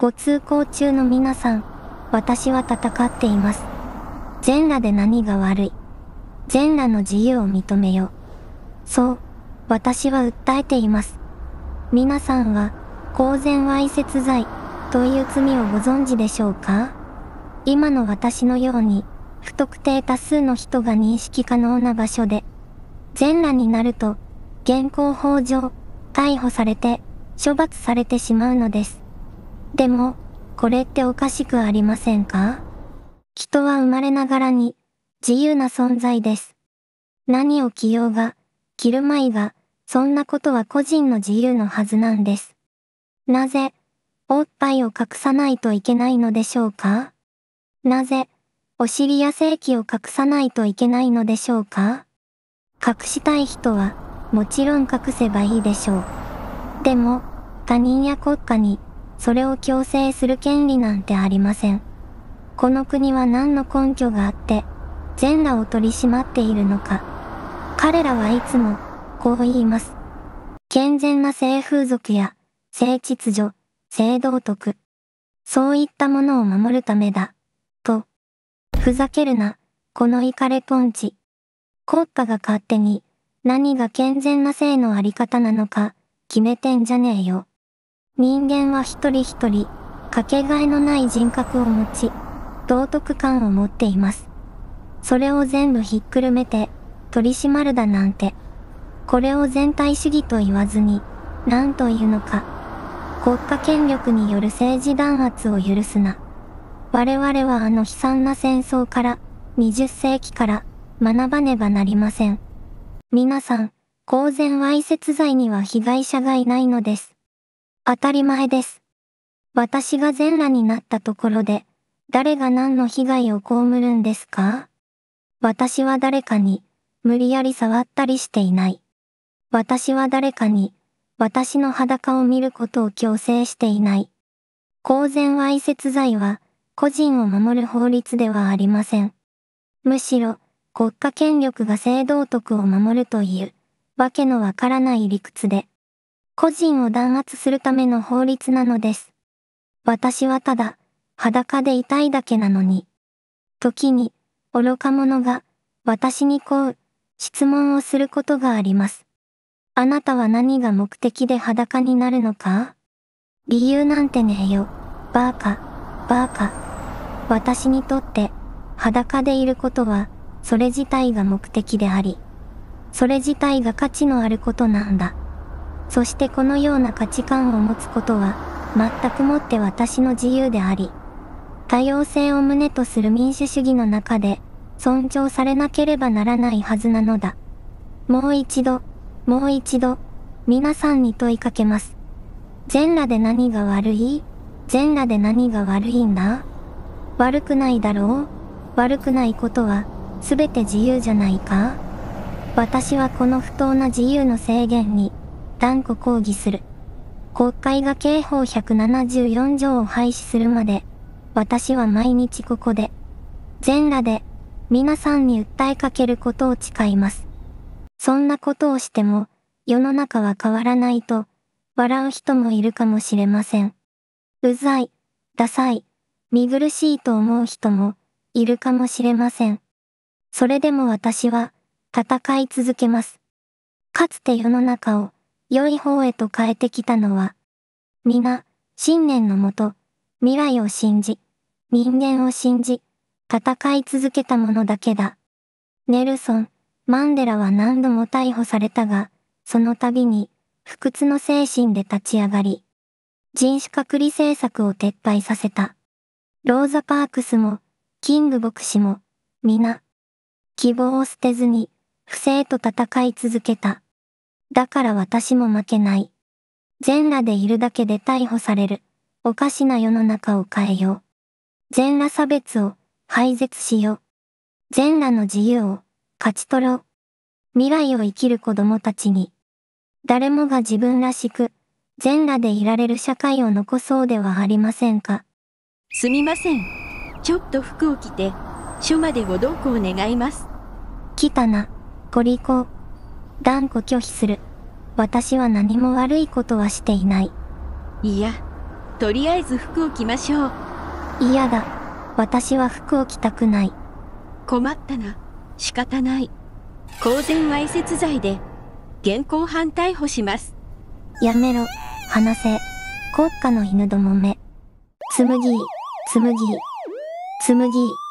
ご通行中の皆さん、私は戦っています。全裸で何が悪い。全裸の自由を認めよう。そう、私は訴えています。皆さんは、公然わいせつ罪、という罪をご存知でしょうか今の私のように、不特定多数の人が認識可能な場所で、全裸になると、現行法上、逮捕されて、処罰されてしまうのです。でも、これっておかしくありませんか人は生まれながらに、自由な存在です。何を着ようが、着るまいが、そんなことは個人の自由のはずなんです。なぜ、おっぱいを隠さないといけないのでしょうかなぜ、お尻や性器を隠さないといけないのでしょうか隠したい人は、もちろん隠せばいいでしょう。でも、他人や国家に、それを強制する権利なんてありません。この国は何の根拠があって、全裸を取り締まっているのか。彼らはいつも、こう言います。健全な性風俗や、性秩序、性道徳。そういったものを守るためだ。と。ふざけるな、このイカレポンチ。国家が勝手に、何が健全な性のあり方なのか、決めてんじゃねえよ。人間は一人一人、かけがえのない人格を持ち、道徳感を持っています。それを全部ひっくるめて、取り締まるだなんて。これを全体主義と言わずに、何というのか。国家権力による政治弾圧を許すな。我々はあの悲惨な戦争から、20世紀から学ばねばなりません。皆さん、公然わいせつ罪には被害者がいないのです。当たり前です。私が全裸になったところで、誰が何の被害を被るんですか私は誰かに、無理やり触ったりしていない。私は誰かに、私の裸を見ることを強制していない。公然わいせつ罪は、個人を守る法律ではありません。むしろ、国家権力が性道徳を守るという、わけのわからない理屈で、個人を弾圧するための法律なのです。私はただ、裸でいたいだけなのに。時に、愚か者が、私にこう、質問をすることがあります。あなたは何が目的で裸になるのか理由なんてねえよ。バーカ、バーカ。私にとって、裸でいることは、それ自体が目的であり、それ自体が価値のあることなんだ。そしてこのような価値観を持つことは、全くもって私の自由であり、多様性を旨とする民主主義の中で、尊重されなければならないはずなのだ。もう一度、もう一度、皆さんに問いかけます。全裸で何が悪い全裸で何が悪いんだ悪くないだろう悪くないことは、すべて自由じゃないか私はこの不当な自由の制限に、断固抗議する。国会が刑法174条を廃止するまで、私は毎日ここで、全裸で、皆さんに訴えかけることを誓います。そんなことをしても、世の中は変わらないと、笑う人もいるかもしれません。うざい、ダサい、見苦しいと思う人も、いるかもしれません。それでも私は、戦い続けます。かつて世の中を、良い方へと変えてきたのは、皆、信念のもと、未来を信じ、人間を信じ、戦い続けたものだけだ。ネルソン、マンデラは何度も逮捕されたが、その度に、不屈の精神で立ち上がり、人種隔離政策を撤廃させた。ローザ・パークスも、キング牧師も、皆、希望を捨てずに、不正と戦い続けた。だから私も負けない。全裸でいるだけで逮捕される。おかしな世の中を変えよう。全裸差別を廃絶しよう。全裸の自由を勝ち取ろう。未来を生きる子供たちに。誰もが自分らしく、全裸でいられる社会を残そうではありませんか。すみません。ちょっと服を着て、署までご同行願います。来たな、ご利口。断固拒否する。私は何も悪いことはしていない。いや、とりあえず服を着ましょう。嫌だ。私は服を着たくない。困ったな。仕方ない。公然わいせつ罪で、現行犯逮捕します。やめろ、話せ。国家の犬どもめ。つむぎー、つむぎー、つむぎー。